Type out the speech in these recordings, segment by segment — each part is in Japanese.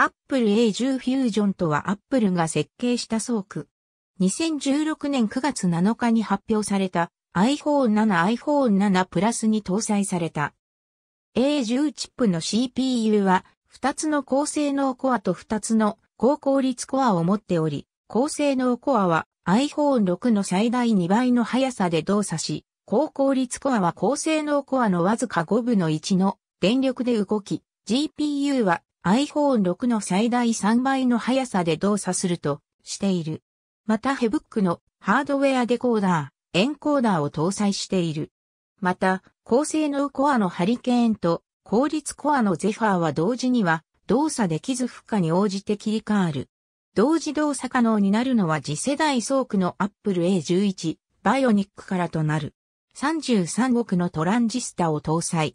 Apple A10 Fusion とは Apple が設計したソーク。2016年9月7日に発表された iPhone 7 iPhone 7 Plus に搭載された。A10 チップの CPU は2つの高性能コアと2つの高効率コアを持っており、高性能コアは iPhone6 の最大2倍の速さで動作し、高効率コアは高性能コアのわずか5分の1の電力で動き、GPU は iPhone6 の最大3倍の速さで動作するとしている。またヘブックのハードウェアデコーダー、エンコーダーを搭載している。また、高性能コアのハリケーンと効率コアのゼファーは同時には動作できず負荷に応じて切り替わる。同時動作可能になるのは次世代総区の Apple A11 バイオニックからとなる。33億のトランジスタを搭載。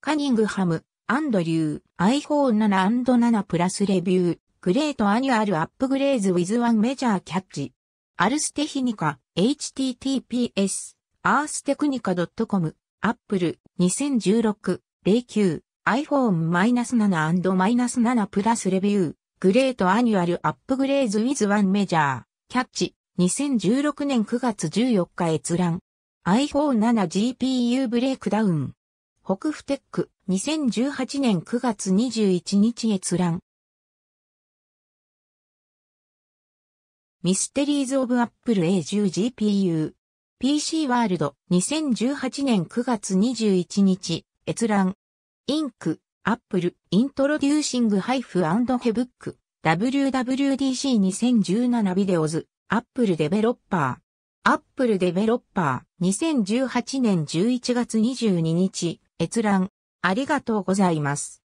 カニングハム、アンドリュー、iPhone7&7 プラスレビュー、グレートアニュアルアップグレーズ with one major catch。アルステヒニカ、https、アーステクニカ .com、Apple、2016、09、iPhone-7&-7 プラスレビュー、グレートアニュアルアップグレーズ with one major、catch。2016年9月14日閲覧。iPhone7GPU ブレイクダウン。北府テック、2018年9月21日閲覧。ミステリーズ・オブ・アップル A10GPU。PC ワールド、2018年9月21日、閲覧。インク、アップル、イントロデューシング・ハイフ・アンド・ヘブック、WWDC2017 ビデオズ、アップルデベロッパー。アップルデベロッパー2018年11月22日閲覧ありがとうございます。